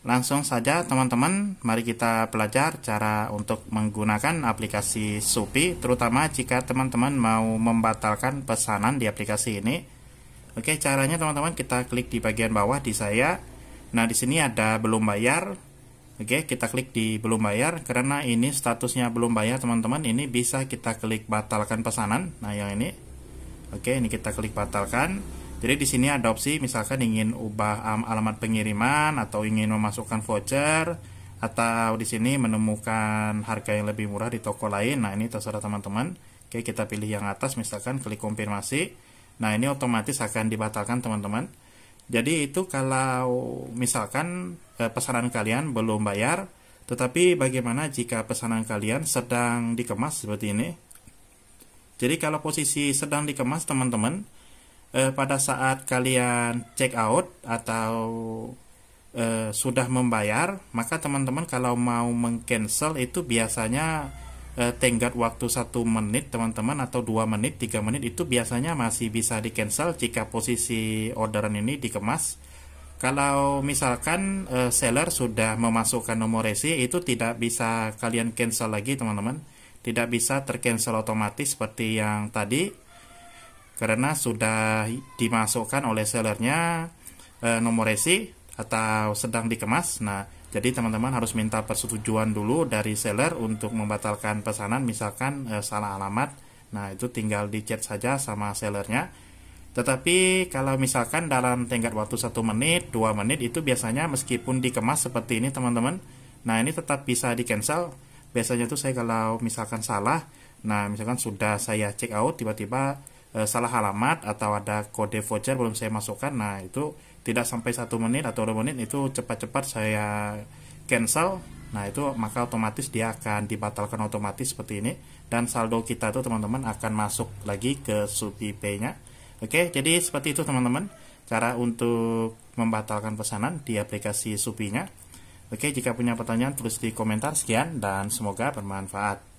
Langsung saja teman-teman, mari kita belajar cara untuk menggunakan aplikasi Supi, terutama jika teman-teman mau membatalkan pesanan di aplikasi ini. Oke, caranya teman-teman kita klik di bagian bawah di saya. Nah, di sini ada belum bayar. Oke, kita klik di belum bayar karena ini statusnya belum bayar, teman-teman. Ini bisa kita klik batalkan pesanan. Nah, yang ini. Oke, ini kita klik batalkan. Jadi di sini ada opsi misalkan ingin ubah alamat pengiriman atau ingin memasukkan voucher atau di sini menemukan harga yang lebih murah di toko lain. Nah, ini terserah teman-teman. Oke, kita pilih yang atas misalkan klik konfirmasi. Nah, ini otomatis akan dibatalkan teman-teman. Jadi itu kalau misalkan eh, pesanan kalian belum bayar, tetapi bagaimana jika pesanan kalian sedang dikemas seperti ini? Jadi kalau posisi sedang dikemas teman-teman, eh, pada saat kalian check out atau eh, sudah membayar, maka teman-teman kalau mau mengcancel itu biasanya eh, tenggat waktu satu menit teman-teman atau dua menit tiga menit itu biasanya masih bisa di cancel jika posisi orderan ini dikemas kalau misalkan uh, seller sudah memasukkan nomor resi itu tidak bisa kalian cancel lagi teman-teman tidak bisa tercancel otomatis seperti yang tadi karena sudah dimasukkan oleh sellernya e, nomor resi atau sedang dikemas. Nah, jadi teman-teman harus minta persetujuan dulu dari seller untuk membatalkan pesanan misalkan e, salah alamat. Nah, itu tinggal dicat saja sama sellernya. Tetapi kalau misalkan dalam tenggat waktu satu menit, dua menit itu biasanya meskipun dikemas seperti ini teman-teman, nah ini tetap bisa di cancel. Biasanya itu saya kalau misalkan salah, nah misalkan sudah saya check out tiba-tiba Eh, salah alamat atau ada kode voucher belum saya masukkan nah itu tidak sampai satu menit atau dua menit itu cepat-cepat saya cancel nah itu maka otomatis dia akan dibatalkan otomatis seperti ini dan saldo kita itu teman-teman akan masuk lagi ke supi Pay nya oke jadi seperti itu teman-teman cara untuk membatalkan pesanan di aplikasi supinya, nya oke jika punya pertanyaan tulis di komentar sekian dan semoga bermanfaat